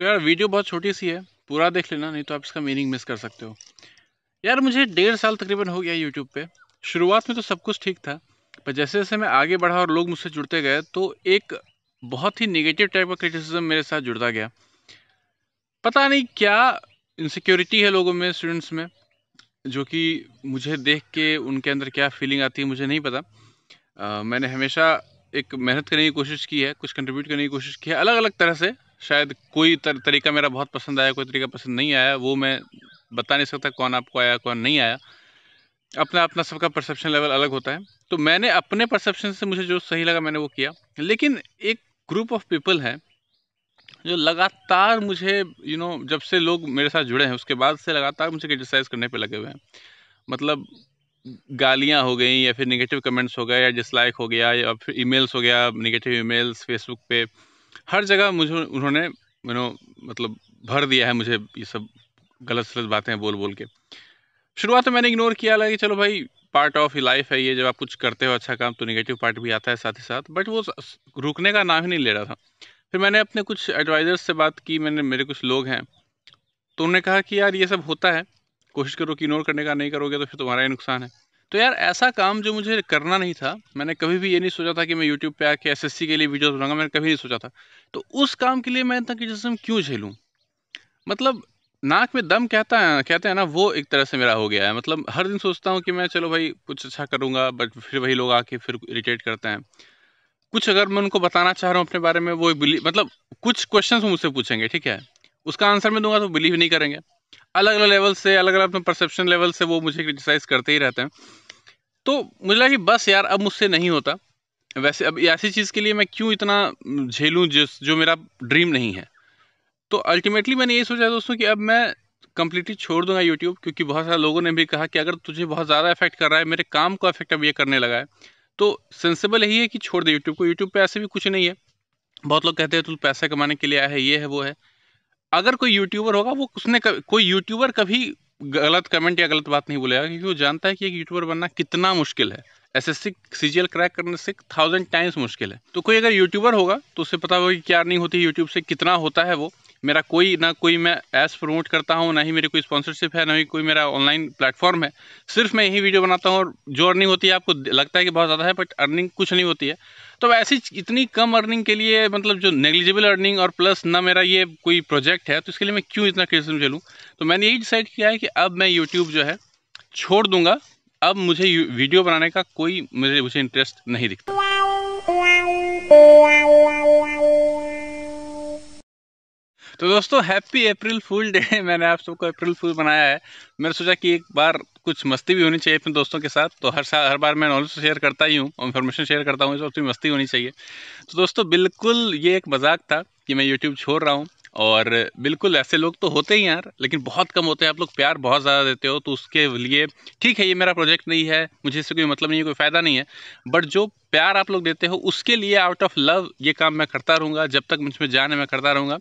तो यार वीडियो बहुत छोटी सी है पूरा देख लेना नहीं तो आप इसका मीनिंग मिस कर सकते हो यार मुझे डेढ़ साल तकरीबन हो गया यूट्यूब पे शुरुआत में तो सब कुछ ठीक था पर जैसे जैसे मैं आगे बढ़ा और लोग मुझसे जुड़ते गए तो एक बहुत ही निगेटिव टाइप का क्रिटिसिज्म मेरे साथ जुड़ता गया पता नहीं क्या इनसिक्योरिटी है लोगों में स्टूडेंट्स में जो कि मुझे देख के उनके अंदर क्या फीलिंग आती है मुझे नहीं पता आ, मैंने हमेशा एक मेहनत करने की कोशिश की है कुछ कंट्रीब्यूट करने की कोशिश की है अलग अलग तरह से शायद कोई तर, तरीका मेरा बहुत पसंद आया कोई तरीका पसंद नहीं आया वो मैं बता नहीं सकता कौन आपको आया कौन नहीं आया अपना अपना सबका परसेप्शन लेवल अलग होता है तो मैंने अपने परसेप्शन से मुझे जो सही लगा मैंने वो किया लेकिन एक ग्रुप ऑफ पीपल हैं जो लगातार मुझे यू you नो know, जब से लोग मेरे साथ जुड़े हैं उसके बाद से लगातार मुझे क्रिटिसाइज़ करने पे लगे हुए हैं मतलब गालियाँ हो गई या फिर निगेटिव कमेंट्स हो गए या डिसलाइक हो गया या फिर ईमेल्स हो गया निगेटिव ईमेल्स फेसबुक पे हर जगह मुझे उन्होंने यू मतलब भर दिया है मुझे ये सब गलत सलत बातें बोल बोल के शुरुआत में तो मैंने इग्नोर किया लगा कि चलो भाई पार्ट ऑफ लाइफ है ये जब आप कुछ करते हो अच्छा काम तो निगेटिव पार्ट भी आता है साथ ही साथ बट वो रुकने का नाम ही नहीं ले रहा था फिर मैंने अपने कुछ एडवाइज़र्स से बात की मैंने मेरे कुछ लोग हैं तो उन्होंने कहा कि यार ये सब होता है कोशिश करो कि इग्नोर करने का नहीं करोगे तो फिर तुम्हारा ही नुकसान है तो यार ऐसा काम जो मुझे करना नहीं था मैंने कभी भी ये नहीं सोचा था कि मैं यूट्यूब पे आके एस के लिए वीडियोस बनाऊंगा मैंने कभी नहीं सोचा था तो उस काम के लिए मैं इतना जिसमें क्यों झेलूँ मतलब नाक में दम कहता है कहते हैं ना वो एक तरह से मेरा हो गया है मतलब हर दिन सोचता हूँ कि मैं चलो भाई कुछ अच्छा करूँगा बट फिर वही लोग आके फिर इरीटेट करते हैं कुछ अगर मैं उनको बताना चाह रहा हूँ अपने बारे में वो बिलीव मतलब कुछ क्वेश्चन मुझसे पूछेंगे ठीक है उसका आंसर मैं दूंगा तो बिलीव नहीं करेंगे अलग अलग लेवल से अलग अलग अपने परसेप्शन लेवल से वो मुझे क्रिटिसाइज़ करते ही रहते हैं तो मुझे लगा कि बस यार अब मुझसे नहीं होता वैसे अब ऐसी चीज़ के लिए मैं क्यों इतना झेलूँ जिस जो मेरा ड्रीम नहीं है तो अल्टीमेटली मैंने ये सोचा दोस्तों कि अब मैं कम्प्लीटली छोड़ दूंगा यूट्यूब क्योंकि बहुत सारे लोगों ने भी कहा कि अगर तुझे बहुत ज़्यादा इफेक्ट कर रहा है मेरे काम को इफेक्ट अब ये करने लगा है तो सेंसेबल यही है कि छोड़ दे यूट्यूब को यूट्यूब पर ऐसे भी कुछ नहीं है बहुत लोग कहते हैं तू पैसे कमाने के लिए आया है ये है वो है अगर कोई यूट्यूबर होगा वो उसने कोई यूट्यूबर कभी गलत कमेंट या गलत बात नहीं बोलेगा क्योंकि वो जानता है कि एक यूट्यूबर बनना कितना मुश्किल है एस एस सी क्रैक करने से थाउजेंड टाइम्स मुश्किल है तो कोई अगर यूट्यूबर होगा तो उसे पता होगा कि क्या नहीं होती यूट्यूब से कितना होता है वो मेरा कोई ना कोई मैं ऐस प्रमोट करता हूँ ना ही मेरी कोई स्पॉन्सरशिप है ना ही कोई मेरा ऑनलाइन प्लेटफॉर्म है सिर्फ मैं यही वीडियो बनाता हूँ और जो अर्निंग होती है आपको लगता है कि बहुत ज़्यादा है बट अर्निंग कुछ नहीं होती है तो ऐसी इतनी कम अर्निंग के लिए मतलब जो नेग्लिजिबल अर्निंग और प्लस ना मेरा ये कोई प्रोजेक्ट है तो इसके लिए मैं क्यों इतना क्रिटिसिज्म झेलूँ तो मैंने यही डिसाइड किया है कि अब मैं यूट्यूब जो है छोड़ दूंगा अब मुझे वीडियो बनाने का कोई मुझे मुझे इंटरेस्ट नहीं दिखता तो दोस्तों हैप्पी अप्रैल फूल डे मैंने आप सबको अप्रैल फूल बनाया है मैंने सोचा कि एक बार कुछ मस्ती भी होनी चाहिए अपने दोस्तों के साथ तो हर साल हर बार मैं नॉलेज शेयर करता ही हूँ इन्फॉर्मेशन शेयर करता हूँ इस वक्त मस्ती होनी चाहिए तो दोस्तों बिल्कुल ये एक मजाक था कि मैं यूट्यूब छोड़ रहा हूँ और बिल्कुल ऐसे लोग तो होते ही यार लेकिन बहुत कम होते हैं आप लोग प्यार बहुत ज़्यादा देते हो तो उसके लिए ठीक है ये मेरा प्रोजेक्ट नहीं है मुझे इससे कोई मतलब नहीं है कोई फ़ायदा नहीं है बट जो प्यार आप लोग देते हो उसके लिए आउट ऑफ लव ये काम मैं करता रहूँगा जब तक मुझ में जान है मैं करता रहूँगा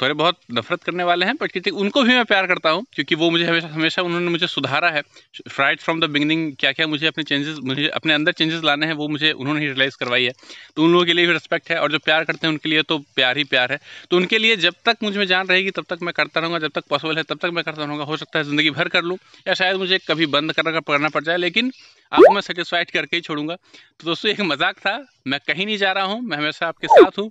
थोड़े बहुत नफरत करने वाले हैं बट क्योंकि उनको भी मैं प्यार करता हूँ क्योंकि वो मुझे हमेशा हमेशा उन्होंने मुझे सुधारा है फ्राइट फ्रॉम द बिगनिंग क्या क्या मुझे अपने चेंजेस मुझे अपने अंदर चेंजेस लाने हैं वो मुझे उन्होंने ही रियलाइज़ करवाई है तो उन लोगों के लिए भी रिस्पेक्ट है और जो प्यार करते हैं उनके लिए तो प्यार ही प्यार है तो उनके लिए जब तक मुझ में जान रहेगी तब तक मैं करता रहूँगा जब तक पॉसिबल है तब तक मैं करता रहूँगा हो सकता है ज़िंदगी भर कर लूँ या शायद मुझे कभी बंद करना करना पड़ जाए लेकिन आप मैं सेटिस्फाइड करके ही छोड़ूंगा तो दोस्तों एक मजाक था मैं कहीं नहीं जा रहा हूँ मैं हमेशा आपके साथ हूँ